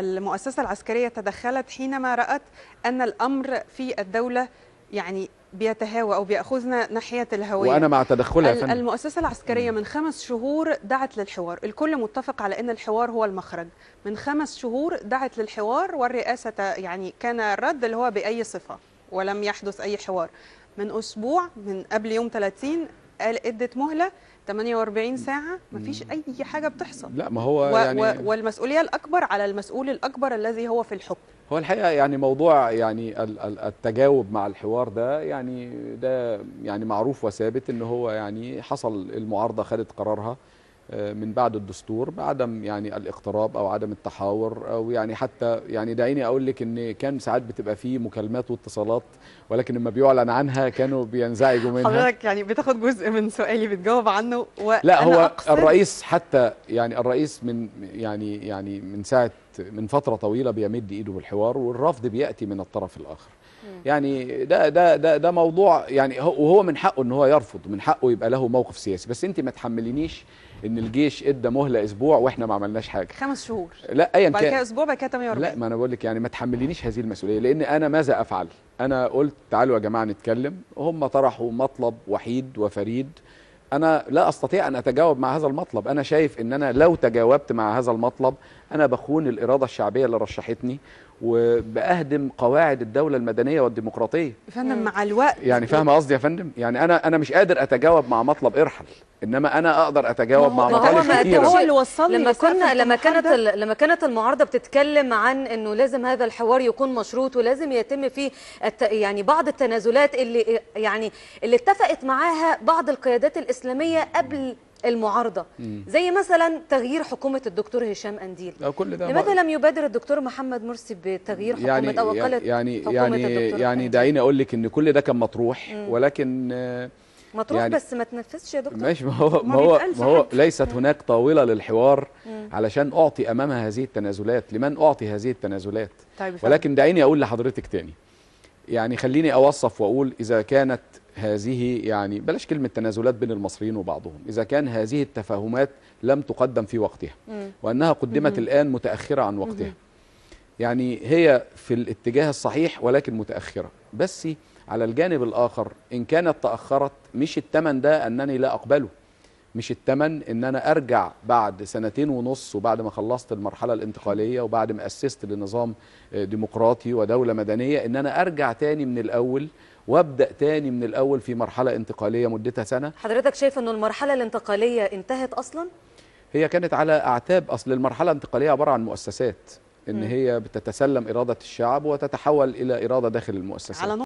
المؤسسة العسكرية تدخلت حينما رأت أن الأمر في الدولة يعني بيتهاوى او بياخذنا ناحيه الهويه وانا مع تدخلها فن... المؤسسه العسكريه من خمس شهور دعت للحوار الكل متفق على ان الحوار هو المخرج من خمس شهور دعت للحوار والرئاسه يعني كان الرد اللي هو باي صفه ولم يحدث اي حوار من اسبوع من قبل يوم 30 قال ادت مهله 48 ساعه مفيش اي حاجه بتحصل لا ما هو و يعني والمسؤوليه الاكبر على المسؤول الاكبر الذي هو في الحكم هو الحقيقه يعني موضوع يعني التجاوب مع الحوار ده يعني ده يعني معروف وثابت ان هو يعني حصل المعارضه خدت قرارها آه، من بعد الدستور بعدم يعني الاقتراب او عدم التحاور او يعني حتى يعني دعيني اقول لك ان كان ساعات بتبقى فيه مكالمات واتصالات ولكن لما بيعلن عنها كانوا بينزعجوا منها حضرتك يعني بتاخد جزء من سؤالي بتجاوب عنه لا هو الرئيس حتى يعني الرئيس من يعني يعني من ساعه من فتره طويله بيمد ايده بالحوار والرفض بياتي من الطرف الاخر يعني ده ده ده ده موضوع يعني وهو من حقه ان هو يرفض من حقه يبقى له موقف سياسي بس انت ما تحملينيش ان الجيش ادى مهله اسبوع واحنا ما عملناش حاجه خمس شهور لا ايا كان بعد كده اسبوع بعد كده 48 لا ما انا بقول لك يعني ما تحملينيش هذه المسؤوليه لان انا ماذا افعل انا قلت تعالوا يا جماعه نتكلم هم طرحوا مطلب وحيد وفريد انا لا استطيع ان اتجاوب مع هذا المطلب انا شايف ان انا لو تجاوبت مع هذا المطلب انا بخون الاراده الشعبيه اللي رشحتني وباهدم قواعد الدوله المدنيه والديمقراطيه فندم مع الوقت يعني فاهم قصدي يا فندم يعني انا انا مش قادر اتجاوب مع مطلب ارحل انما انا اقدر اتجاوب مع مطالب كتير هو اللي وصلني لما كنا لما كانت لما كانت المعارضه بتتكلم عن انه لازم هذا الحوار يكون مشروط ولازم يتم فيه يعني بعض التنازلات اللي يعني اللي اتفقت معاها بعض القيادات الاسلاميه قبل المعارضه زي مثلا تغيير حكومه الدكتور هشام انديل آه، كل ده لماذا لم يبادر الدكتور محمد مرسي بتغيير حكومه يعني او وكاله يعني-, يعني حكومه يعني الدكتور يعني دعيني اقول لك ان كل ده كان مطروح مم. ولكن مطروح يعني بس ما تنفذش يا دكتور ماشي ما هو ما هو, ما هو ليست هناك طاوله للحوار مم. علشان اعطي امامها هذه التنازلات لمن اعطي هذه التنازلات طيب ولكن دعيني اقول لحضرتك تاني يعني خليني اوصف واقول اذا كانت هذه يعني بلاش كلمة تنازلات بين المصريين وبعضهم إذا كان هذه التفاهمات لم تقدم في وقتها وأنها قدمت الآن متأخرة عن وقتها يعني هي في الاتجاه الصحيح ولكن متأخرة بس على الجانب الآخر إن كانت تأخرت مش التمن ده أنني لا أقبله مش التمن ان انا ارجع بعد سنتين ونص وبعد ما خلصت المرحله الانتقاليه وبعد ما اسست لنظام آه، ديمقراطي ودوله مدنيه ان انا ارجع تاني من الاول وابدا تاني من الاول في مرحله انتقاليه مدتها سنه حضرتك شايف أن المرحله الانتقاليه انتهت اصلا هي كانت على اعتاب اصل المرحله الانتقاليه عباره عن مؤسسات ان م. هي بتتسلم اراده الشعب وتتحول الى اراده داخل المؤسسات على